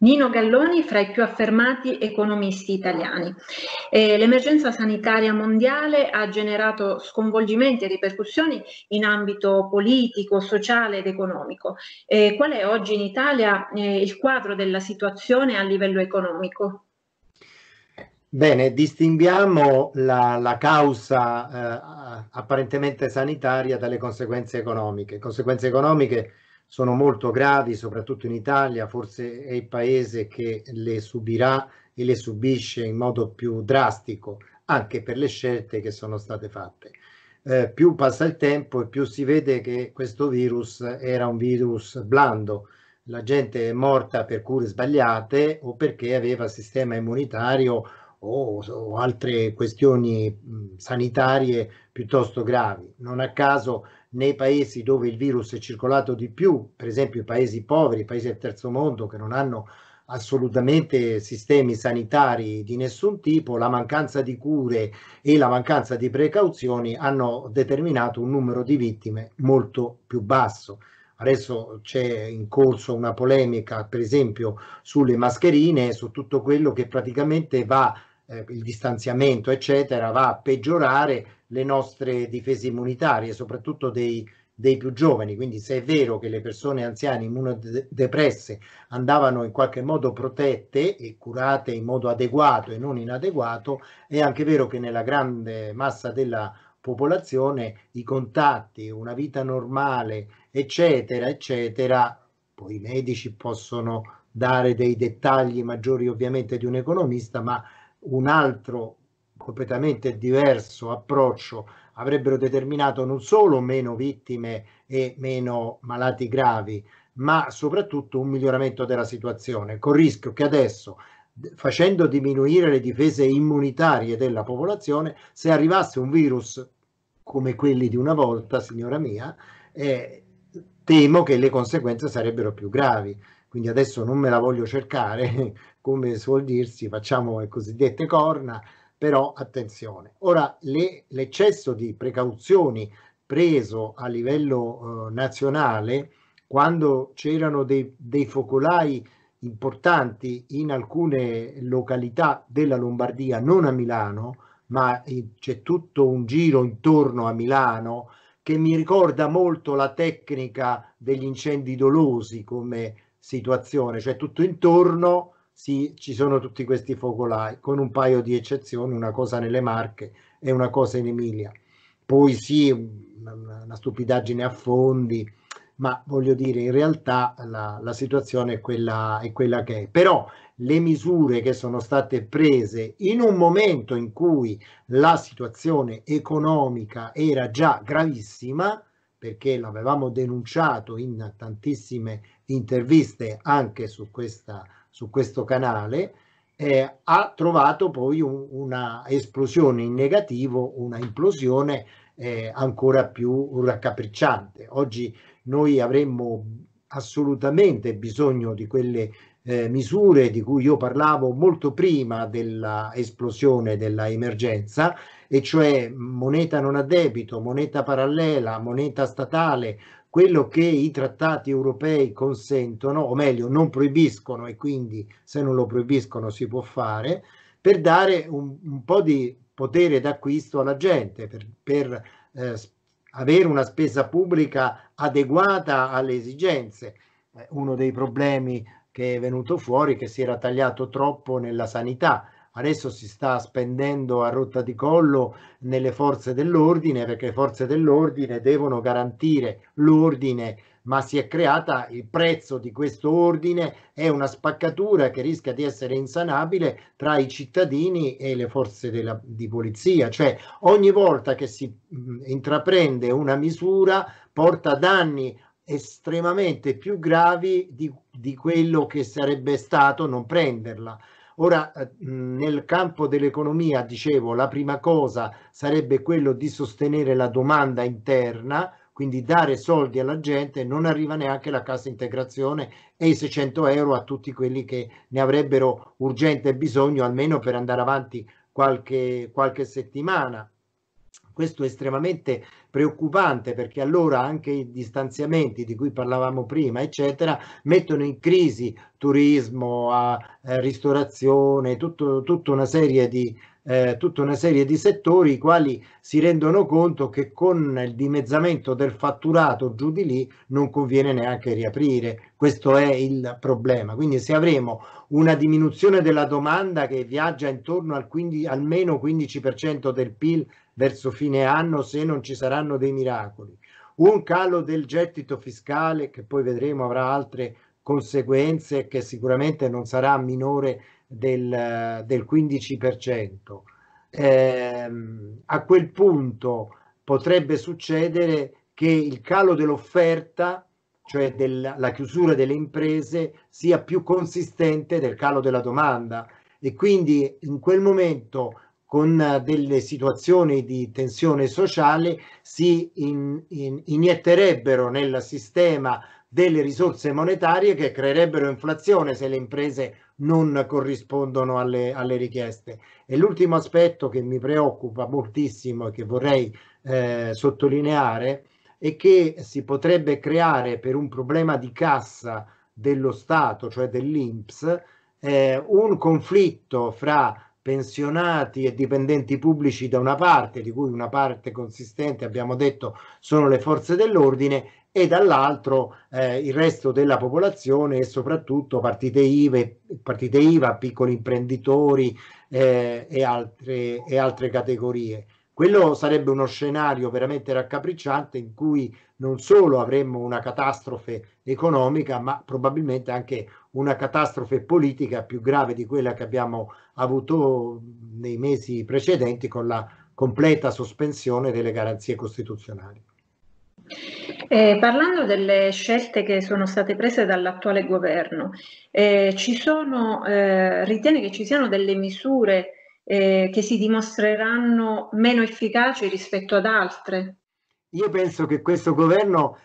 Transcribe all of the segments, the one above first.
Nino Galloni fra i più affermati economisti italiani. Eh, l'emergenza sanitaria mondiale ha generato sconvolgimenti e ripercussioni in ambito politico, sociale ed economico. Eh, qual è oggi in Italia eh, il quadro della situazione a livello economico? Bene, distinguiamo la, la causa eh, apparentemente sanitaria dalle conseguenze economiche. Conseguenze economiche sono molto gravi, soprattutto in Italia, forse è il paese che le subirà e le subisce in modo più drastico, anche per le scelte che sono state fatte. Eh, più passa il tempo e più si vede che questo virus era un virus blando, la gente è morta per cure sbagliate o perché aveva sistema immunitario o, o altre questioni sanitarie piuttosto gravi. Non a caso nei paesi dove il virus è circolato di più, per esempio i paesi poveri, i paesi del terzo mondo che non hanno assolutamente sistemi sanitari di nessun tipo, la mancanza di cure e la mancanza di precauzioni hanno determinato un numero di vittime molto più basso. Adesso c'è in corso una polemica, per esempio, sulle mascherine, su tutto quello che praticamente va eh, il distanziamento, eccetera, va a peggiorare le nostre difese immunitarie, soprattutto dei, dei più giovani. Quindi se è vero che le persone anziane immunodepresse andavano in qualche modo protette e curate in modo adeguato e non inadeguato, è anche vero che nella grande massa della popolazione i contatti, una vita normale, eccetera, eccetera, poi i medici possono dare dei dettagli maggiori ovviamente di un economista, ma un altro completamente diverso approccio avrebbero determinato non solo meno vittime e meno malati gravi, ma soprattutto un miglioramento della situazione, con il rischio che adesso facendo diminuire le difese immunitarie della popolazione, se arrivasse un virus come quelli di una volta, signora mia, eh, temo che le conseguenze sarebbero più gravi. Quindi adesso non me la voglio cercare, come suol dirsi, facciamo le cosiddette corna, però attenzione. Ora, l'eccesso di precauzioni preso a livello eh, nazionale, quando c'erano dei, dei focolai importanti in alcune località della Lombardia, non a Milano, ma eh, c'è tutto un giro intorno a Milano che mi ricorda molto la tecnica degli incendi dolosi come situazione, cioè tutto intorno sì, ci sono tutti questi focolai, con un paio di eccezioni, una cosa nelle Marche e una cosa in Emilia. Poi sì, una, stupidaggine a fondi, ma voglio dire, in realtà la, la situazione è quella, è quella che è. Però le misure che sono state prese in un momento in cui la situazione economica era già gravissima, perché l'avevamo denunciato in tantissime interviste anche su questa situazione, su questo canale, eh, ha trovato poi un, una esplosione in negativo, una implosione eh, ancora più raccapricciante. Oggi noi avremmo assolutamente bisogno di quelle eh, misure di cui io parlavo molto prima dell'esplosione dell'emergenza, e cioè moneta non a debito, moneta parallela, moneta statale, quello che i trattati europei consentono, o meglio non proibiscono e quindi se non lo proibiscono si può fare, per dare un, un po' di potere d'acquisto alla gente, per, per eh, avere una spesa pubblica adeguata alle esigenze. Eh, uno dei problemi che è venuto fuori è che si era tagliato troppo nella sanità Adesso si sta spendendo a rotta di collo nelle forze dell'ordine perché le forze dell'ordine devono garantire l'ordine ma si è creata il prezzo di questo ordine, è una spaccatura che rischia di essere insanabile tra i cittadini e le forze della, di polizia, cioè ogni volta che si mh, intraprende una misura porta danni estremamente più gravi di, di quello che sarebbe stato non prenderla. Ora, eh, nel campo dell'economia, dicevo, la prima cosa sarebbe quello di sostenere la domanda interna, quindi dare soldi alla gente, non arriva neanche la cassa integrazione e i 600 euro a tutti quelli che ne avrebbero urgente bisogno, almeno per andare avanti qualche, qualche settimana. Questo è estremamente preoccupante perché allora anche i distanziamenti di cui parlavamo prima, eccetera, mettono in crisi turismo, a, a eh, ristorazione, tutto, tutta una serie di, eh, tutta una serie di settori i quali si rendono conto che con il dimezzamento del fatturato giù di lì non conviene neanche riaprire. Questo è il problema. Quindi se avremo una diminuzione della domanda che viaggia intorno al 15, almeno 15% del PIL verso fine anno se non ci saranno dei miracoli, un calo del gettito fiscale che poi vedremo avrà altre conseguenze che sicuramente non sarà minore del, del 15%. Eh, a quel punto potrebbe succedere che il calo dell'offerta, cioè della, la chiusura delle imprese, sia più consistente del calo della domanda e quindi in quel momento con delle situazioni di tensione sociale si in, in, inietterebbero nel sistema delle risorse monetarie che creerebbero inflazione se le imprese non corrispondono alle, alle richieste. E l'ultimo aspetto che mi preoccupa moltissimo e che vorrei eh, sottolineare è che si potrebbe creare per un problema di cassa dello Stato, cioè dell'INPS, eh, un conflitto fra pensionati e dipendenti pubblici da una parte, di cui una parte consistente, abbiamo detto, sono le forze dell'ordine, e dall'altro eh, il resto della popolazione e soprattutto partite IVA, partite IVA piccoli imprenditori eh, e, altre, e altre categorie. Quello sarebbe uno scenario veramente raccapricciante in cui non solo avremmo una catastrofe economica, ma probabilmente anche una catastrofe politica più grave di quella che abbiamo avuto nei mesi precedenti con la completa sospensione delle garanzie costituzionali. Eh, parlando delle scelte che sono state prese dall'attuale governo, eh, ci sono, eh, ritiene che ci siano delle misure eh, che si dimostreranno meno efficaci rispetto ad altre? Io penso che questo governo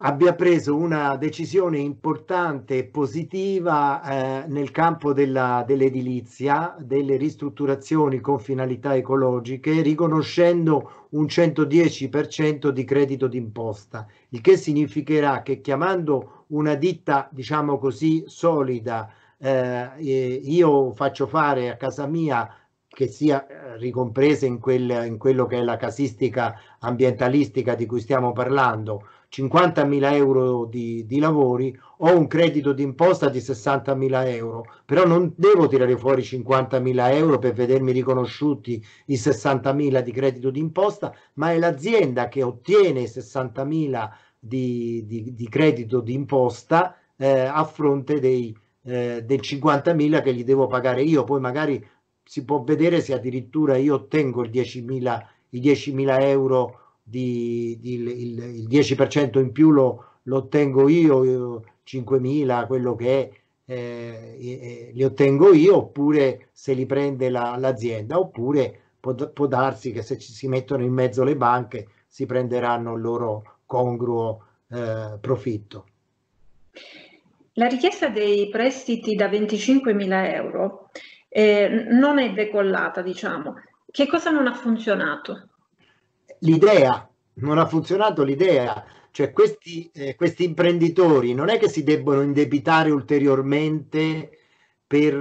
abbia preso una decisione importante e positiva eh, nel campo della, dell'edilizia, delle ristrutturazioni con finalità ecologiche, riconoscendo un 110% di credito d'imposta, il che significherà che chiamando una ditta, diciamo così, solida, eh, io faccio fare a casa mia che sia eh, ricompresa in, quel, in quello che è la casistica ambientalistica di cui stiamo parlando, 50.000 euro di, di, lavori, ho un credito d'imposta di 60.000 euro, però non devo tirare fuori 50.000 euro per vedermi riconosciuti i 60.000 di credito d'imposta, ma è l'azienda che ottiene i 60.000 di, di, di credito d'imposta eh, a fronte dei, eh, del 50.000 che gli devo pagare io, poi magari si può vedere se addirittura io ottengo il 10.000, i 10.000 euro di, di, il, il 10% in più lo, lo ottengo io, io 5.000, quello che è, eh, li ottengo io, oppure se li prende la, l'azienda, oppure può, può, darsi che se ci si mettono in mezzo le banche si prenderanno il loro congruo eh, profitto. La richiesta dei prestiti da 25.000 euro eh, non è decollata, diciamo. Che cosa non ha funzionato? l'idea, non ha funzionato l'idea, cioè questi, eh, questi, imprenditori non è che si debbono indebitare ulteriormente per,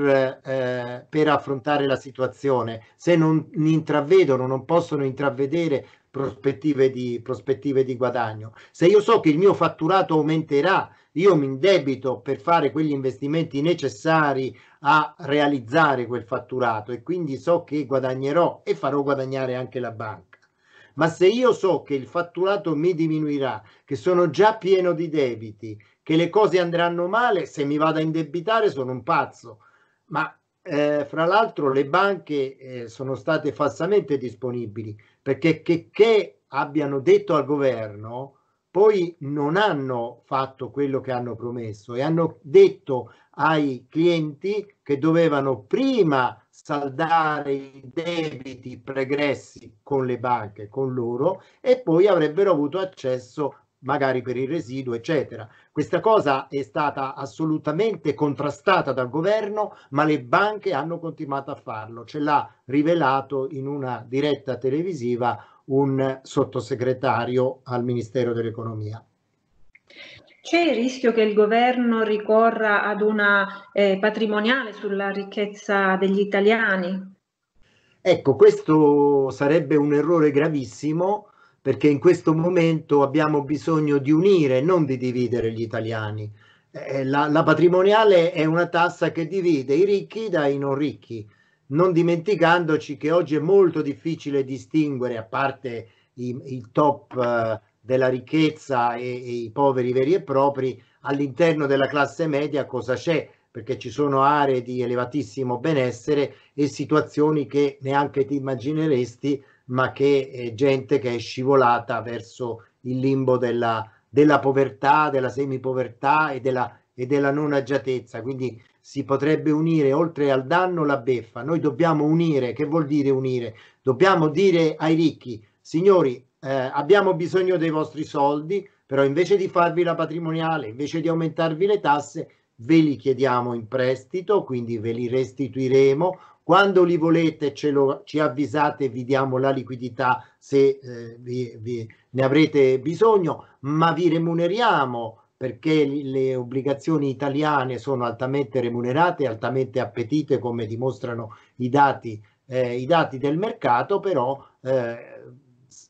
eh, per affrontare la situazione, se non intravedono, non possono intravedere prospettive di, prospettive di guadagno. Se io so che il mio fatturato aumenterà, io mi indebito per fare quegli investimenti necessari a realizzare quel fatturato e quindi so che guadagnerò e farò guadagnare anche la banca ma se io so che il fatturato mi diminuirà, che sono già pieno di debiti, che le cose andranno male, se mi vado a indebitare sono un pazzo. Ma eh, fra l'altro le banche eh, sono state falsamente disponibili perché che, che abbiano detto al governo poi non hanno fatto quello che hanno promesso e hanno detto ai clienti che dovevano prima saldare i debiti pregressi con le banche, con loro, e poi avrebbero avuto accesso magari per il residuo, eccetera. Questa cosa è stata assolutamente contrastata dal governo, ma le banche hanno continuato a farlo. Ce l'ha rivelato in una diretta televisiva un sottosegretario al Ministero dell'Economia. C'è il rischio che il governo ricorra ad una eh, patrimoniale sulla ricchezza degli italiani? Ecco, questo sarebbe un errore gravissimo perché in questo momento abbiamo bisogno di unire, non di dividere gli italiani. Eh, la, la patrimoniale è una tassa che divide i ricchi dai non ricchi, non dimenticandoci che oggi è molto difficile distinguere, a parte i, i top eh, della ricchezza e, e i poveri veri e propri, all'interno della classe media cosa c'è? Perché ci sono aree di elevatissimo benessere e situazioni che neanche ti immagineresti, ma che è eh, gente che è scivolata verso il limbo della, della povertà, della semipovertà e della, e della non agiatezza. Quindi si potrebbe unire oltre al danno la beffa. Noi dobbiamo unire, che vuol dire unire? Dobbiamo dire ai ricchi, signori, eh, abbiamo bisogno dei vostri soldi, però invece di farvi la patrimoniale, invece di aumentarvi le tasse, ve li chiediamo in prestito, quindi ve li restituiremo. Quando li volete ce lo, ci avvisate, vi diamo la liquidità se eh, vi, vi, ne avrete bisogno, ma vi remuneriamo perché le obbligazioni italiane sono altamente remunerate, altamente appetite come dimostrano i dati, eh, i dati del mercato, però eh,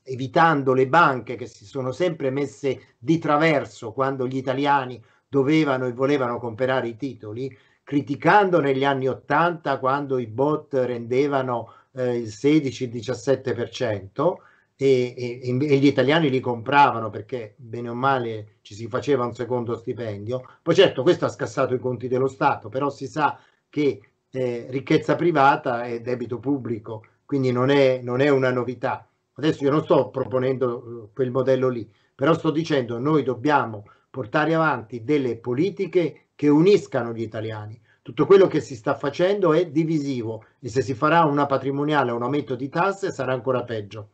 evitando le banche che si sono sempre messe di traverso quando gli italiani dovevano e volevano comprare i titoli, criticando negli anni 80 quando i bot rendevano eh, il 16-17% e, e, e gli italiani li compravano perché bene o male ci si faceva un secondo stipendio. Poi certo questo ha scassato i conti dello Stato, però si sa che eh, ricchezza privata è debito pubblico, quindi non è, non è una novità Adesso io non sto proponendo eh, quel modello lì, però sto dicendo noi dobbiamo portare avanti delle politiche che uniscano gli italiani. Tutto quello che si sta facendo è divisivo e se si farà una patrimoniale o un aumento di tasse sarà ancora peggio.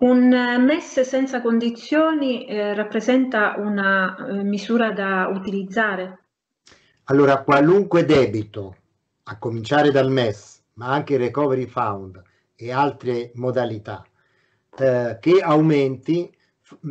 Un MES senza condizioni eh, rappresenta una eh, misura da utilizzare? Allora, qualunque debito, a cominciare dal MES, ma anche il Recovery Fund, e altre modalità eh, che aumenti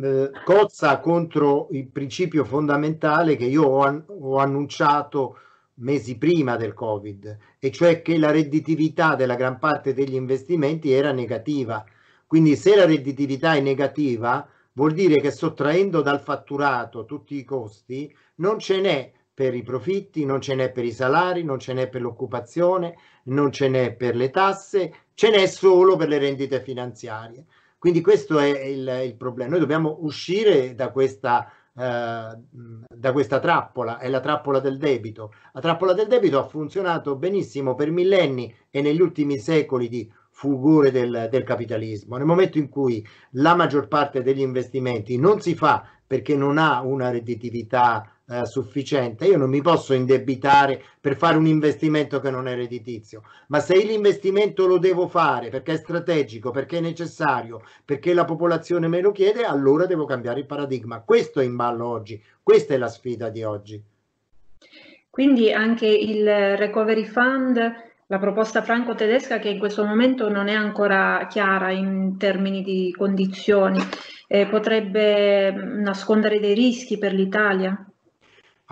eh, cozza contro il principio fondamentale che io ho, an ho annunciato mesi prima del Covid, e cioè che la redditività della gran parte degli investimenti era negativa. Quindi se la redditività è negativa, vuol dire che sottraendo dal fatturato tutti i costi, non ce n'è per i profitti, non ce n'è per i salari, non ce n'è per l'occupazione, non ce n'è per le tasse ce n'è solo per le rendite finanziarie. Quindi questo è il, il problema. Noi dobbiamo uscire da questa, eh, da questa trappola, è la trappola del debito. La trappola del debito ha funzionato benissimo per millenni e negli ultimi secoli di fulgore del, del capitalismo. Nel momento in cui la maggior parte degli investimenti non si fa perché non ha una redditività eh, sufficiente. Io non mi posso indebitare per fare un investimento che non è redditizio, ma se l'investimento lo devo fare perché è strategico, perché è necessario, perché la popolazione me lo chiede, allora devo cambiare il paradigma. Questo è in ballo oggi, questa è la sfida di oggi. Quindi anche il Recovery Fund, la proposta franco-tedesca che in questo momento non è ancora chiara in termini di condizioni, eh, potrebbe nascondere dei rischi per l'Italia?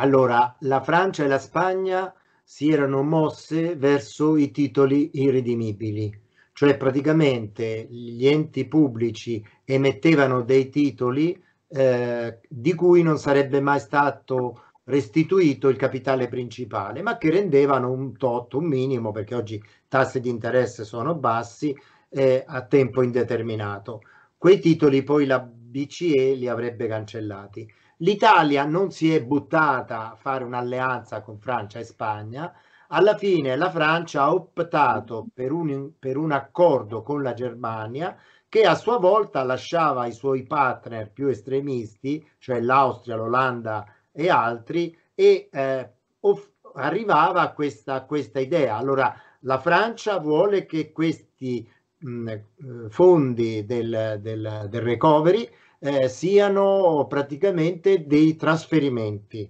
Allora, la Francia e la Spagna si erano mosse verso i titoli irredimibili, cioè praticamente gli enti pubblici emettevano dei titoli eh, di cui non sarebbe mai stato restituito il capitale principale, ma che rendevano un tot, un minimo, perché oggi tassi di interesse sono bassi, eh, a tempo indeterminato. Quei titoli poi la BCE li avrebbe cancellati. L'Italia non si è buttata a fare un'alleanza con Francia e Spagna, alla fine la Francia ha optato per un, per un, accordo con la Germania che a sua volta lasciava i suoi partner più estremisti, cioè l'Austria, l'Olanda e altri, e eh, arrivava a questa, questa, idea. Allora la Francia vuole che questi mh, eh, fondi del, del, del recovery eh, siano praticamente dei trasferimenti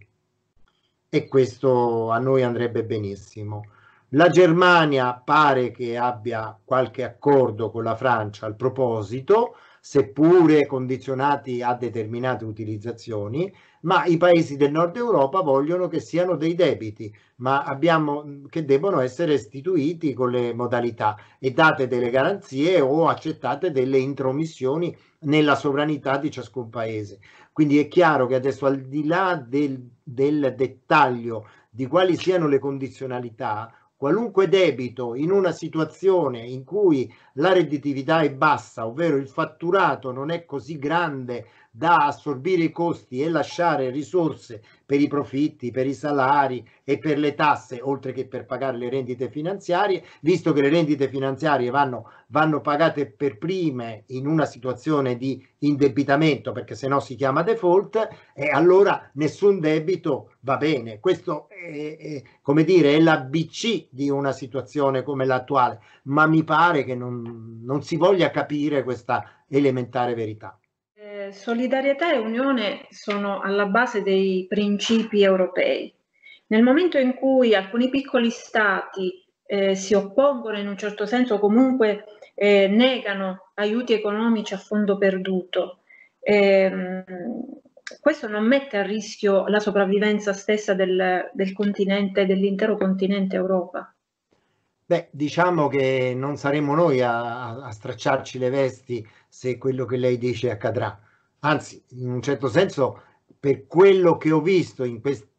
e questo a noi andrebbe benissimo. La Germania pare che abbia qualche accordo con la Francia al proposito, seppure condizionati a determinate utilizzazioni, ma i paesi del nord Europa vogliono che siano dei debiti, ma abbiamo, che devono essere istituiti con le modalità e date delle garanzie o accettate delle intromissioni nella sovranità di ciascun paese. Quindi è chiaro che adesso al di là del, del dettaglio di quali siano le condizionalità, qualunque debito in una situazione in cui la redditività è bassa, ovvero il fatturato non è così grande da assorbire i costi e lasciare risorse per i profitti, per i salari e per le tasse, oltre che per pagare le rendite finanziarie, visto che le rendite finanziarie vanno, vanno pagate per prime in una situazione di indebitamento, perché se no si chiama default, e allora nessun debito va bene. Questo è, è come dire, è l'ABC di una situazione come l'attuale, ma mi pare che non, non si voglia capire questa elementare verità solidarietà e unione sono alla base dei principi europei. Nel momento in cui alcuni piccoli stati eh, si oppongono in un certo senso, o comunque eh, negano aiuti economici a fondo perduto, ehm, questo non mette a rischio la sopravvivenza stessa del, del continente, dell'intero continente Europa. Beh, diciamo che non saremo noi a, a, stracciarci le vesti se quello che lei dice accadrà anzi in un certo senso per quello che ho visto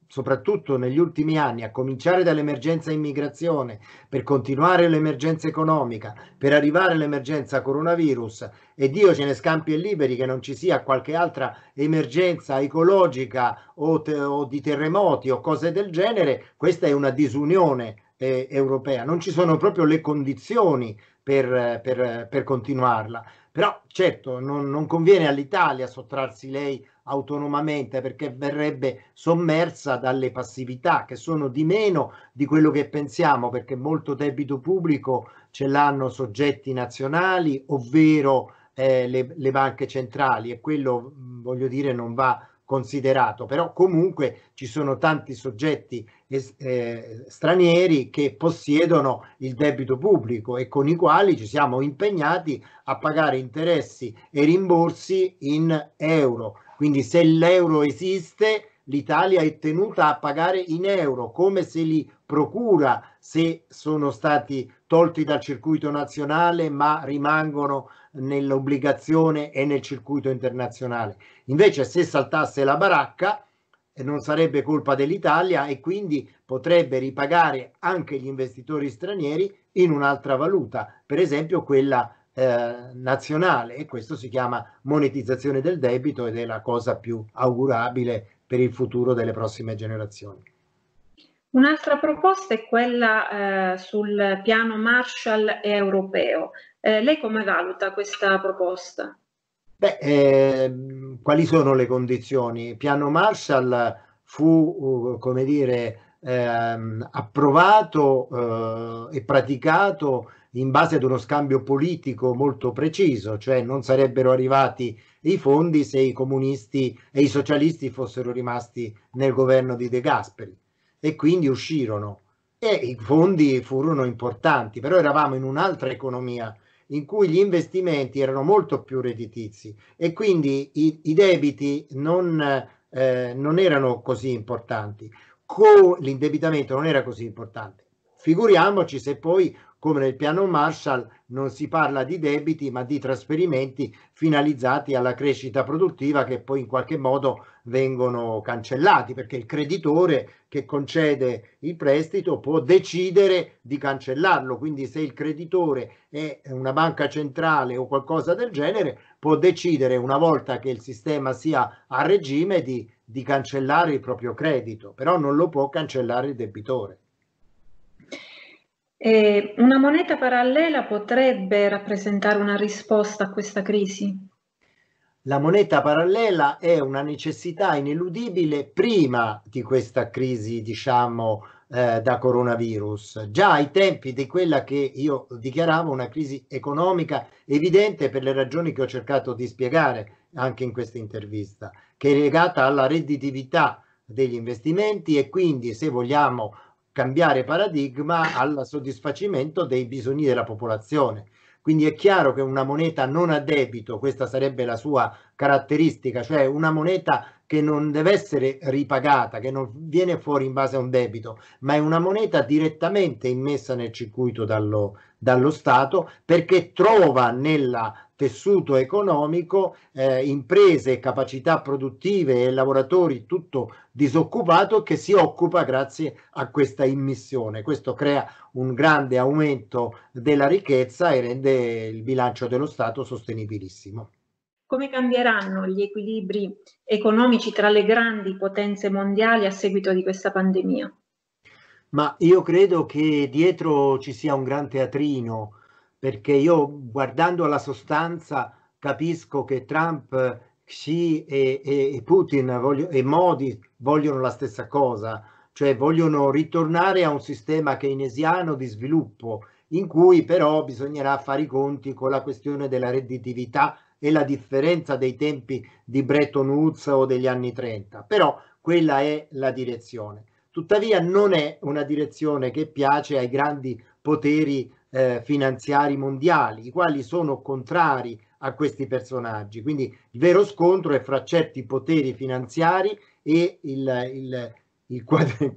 soprattutto negli ultimi anni, a cominciare dall'emergenza immigrazione, per continuare l'emergenza economica, per arrivare all'emergenza coronavirus, e Dio ce ne scampi e liberi che non ci sia qualche altra emergenza ecologica o, te, o di terremoti o cose del genere, questa è una disunione eh, europea, non ci sono proprio le condizioni per, per, per continuarla. Però certo non, non conviene all'Italia sottrarsi lei autonomamente perché verrebbe sommersa dalle passività che sono di meno di quello che pensiamo perché molto debito pubblico ce l'hanno soggetti nazionali ovvero eh, le, le, banche centrali e quello voglio dire non va considerato però comunque ci sono tanti soggetti eh, stranieri che possiedono il debito pubblico e con i quali ci siamo impegnati a pagare interessi e rimborsi in euro. Quindi se l'euro esiste, l'Italia è tenuta a pagare in euro, come se li procura se sono stati tolti dal circuito nazionale ma rimangono nell'obbligazione e nel circuito internazionale. Invece se saltasse la baracca, non sarebbe colpa dell'Italia e quindi potrebbe ripagare anche gli investitori stranieri in un'altra valuta, per esempio quella eh, nazionale e questo si chiama monetizzazione del debito ed è la cosa più augurabile per il futuro delle prossime generazioni. Un'altra proposta è quella eh, sul piano Marshall europeo. Eh, lei come valuta questa proposta? Beh, ehm, quali sono le condizioni? Piano Marshall fu, come dire, ehm, approvato eh, e praticato in base ad uno scambio politico molto preciso, cioè non sarebbero arrivati i fondi se i comunisti e i socialisti fossero rimasti nel governo di De Gasperi e quindi uscirono e i fondi furono importanti, però eravamo in un'altra economia in cui gli investimenti erano molto più redditizi e quindi i, i debiti non, eh, non, erano così importanti, Co- l'indebitamento non era così importante. Figuriamoci se poi, come nel piano Marshall, non si parla di debiti ma di trasferimenti finalizzati alla crescita produttiva che poi in qualche modo vengono cancellati perché il creditore che concede il prestito può decidere di cancellarlo, quindi se il creditore è una banca centrale o qualcosa del genere può decidere una volta che il sistema sia a regime di, di cancellare il proprio credito, però non lo può cancellare il debitore. E una moneta parallela potrebbe rappresentare una risposta a questa crisi? La moneta parallela è una necessità ineludibile prima di questa crisi, diciamo, eh, da coronavirus. Già ai tempi di quella che io dichiaravo una crisi economica evidente per le ragioni che ho cercato di spiegare anche in questa intervista, che è legata alla redditività degli investimenti e quindi se vogliamo cambiare paradigma al soddisfacimento dei bisogni della popolazione. Quindi è chiaro che una moneta non a debito, questa sarebbe la sua caratteristica, cioè una moneta che non deve essere ripagata, che non viene fuori in base a un debito, ma è una moneta direttamente immessa nel circuito dallo, dallo Stato perché trova nel tessuto economico eh, imprese, capacità produttive e lavoratori tutto disoccupato che si occupa grazie a questa immissione. Questo crea un grande aumento della ricchezza e rende il bilancio dello Stato sostenibilissimo come cambieranno gli equilibri economici tra le grandi potenze mondiali a seguito di questa pandemia? ma io credo che dietro ci sia un gran teatrino, perché io guardando alla sostanza capisco che Trump, Xi e, e, e Putin voglio, e Modi vogliono la stessa cosa, cioè vogliono ritornare a un sistema keynesiano di sviluppo, in cui però bisognerà fare i conti con la questione della redditività e la differenza dei tempi di Bretton Woods o degli anni 30, però quella è la direzione tuttavia non è una direzione che piace ai grandi poteri eh, finanziari mondiali, i quali sono contrari a questi personaggi. Quindi il vero scontro è fra certi poteri finanziari e il, il, il, quadri,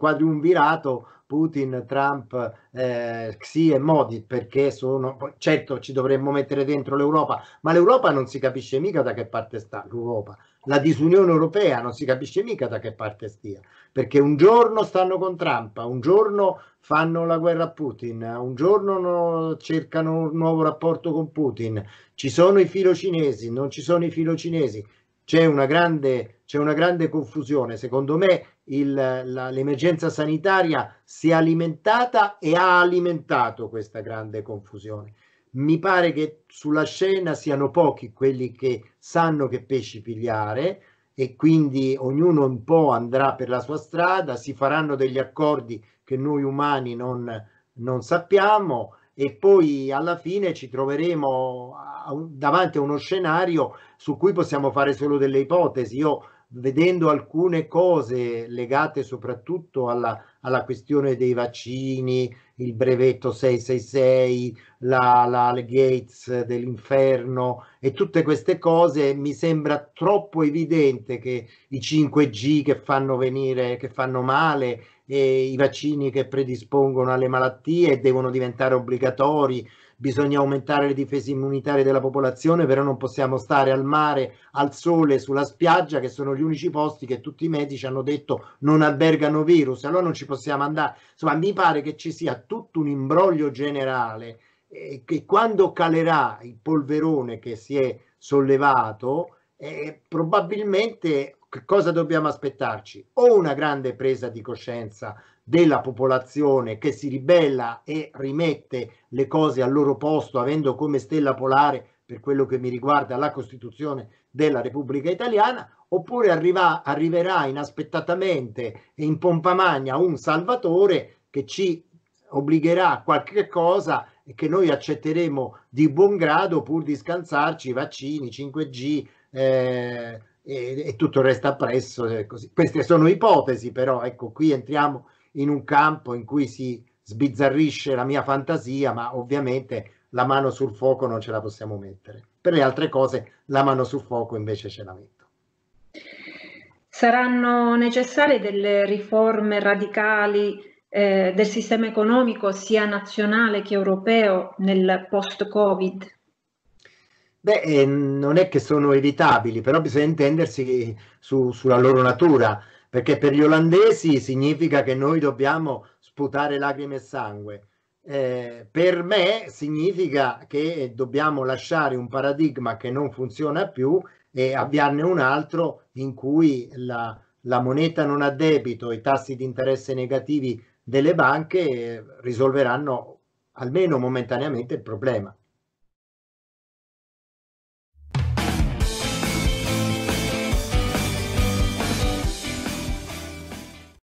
Putin, Trump, eh, Xi e Modi, perché sono, certo ci dovremmo mettere dentro l'Europa, ma l'Europa non si capisce mica da che parte sta l'Europa. La disunione europea non si capisce mica da che parte stia, perché un giorno stanno con Trump, un giorno fanno la guerra a Putin, un giorno no, cercano un nuovo rapporto con Putin, ci sono i filocinesi, non ci sono i filocinesi, c'è una grande, c'è una grande confusione, secondo me il, la, l'emergenza sanitaria si è alimentata e ha alimentato questa grande confusione. Mi pare che sulla scena siano pochi quelli che sanno che pesci pigliare e quindi ognuno un po' andrà per la sua strada, si faranno degli accordi che noi umani non, non sappiamo e poi alla fine ci troveremo davanti a uno scenario su cui possiamo fare solo delle ipotesi. Io vedendo alcune cose legate soprattutto alla, alla questione dei vaccini, il brevetto 666, la, la, le Gates dell'inferno e tutte queste cose, mi sembra troppo evidente che i 5G che fanno venire, che fanno male, e i vaccini che predispongono alle malattie devono diventare obbligatori bisogna aumentare le difese immunitarie della popolazione, però non possiamo stare al mare, al sole, sulla spiaggia, che sono gli unici posti che tutti i medici hanno detto non albergano virus, allora non ci possiamo andare. Insomma, mi pare che ci sia tutto un imbroglio generale eh, che quando calerà il polverone che si è sollevato, eh, probabilmente cosa dobbiamo aspettarci? O una grande presa di coscienza della popolazione che si ribella e rimette le cose al loro posto, avendo come stella polare, per quello che mi riguarda, la Costituzione della Repubblica Italiana, oppure arriva, arriverà inaspettatamente e in pompa magna un salvatore che ci obbligherà a qualche cosa e che noi accetteremo di buon grado pur di scansarci vaccini, 5G, eh, e, e tutto resta appresso. Eh, Queste sono ipotesi, però ecco, qui entriamo in un campo in cui si sbizzarrisce la mia fantasia, ma ovviamente la mano sul fuoco non ce la possiamo mettere. Per le altre cose la mano sul fuoco invece ce la metto. Saranno necessarie delle riforme radicali eh, del sistema economico sia nazionale che europeo nel post-Covid? Beh, eh, non è che sono evitabili, però bisogna intendersi su, sulla loro natura, perché per gli olandesi significa che noi dobbiamo sputare lacrime e sangue. Eh, per me significa che dobbiamo lasciare un paradigma che non funziona più e avviarne un altro in cui la, la moneta non a debito, e i tassi di interesse negativi delle banche risolveranno almeno momentaneamente il problema.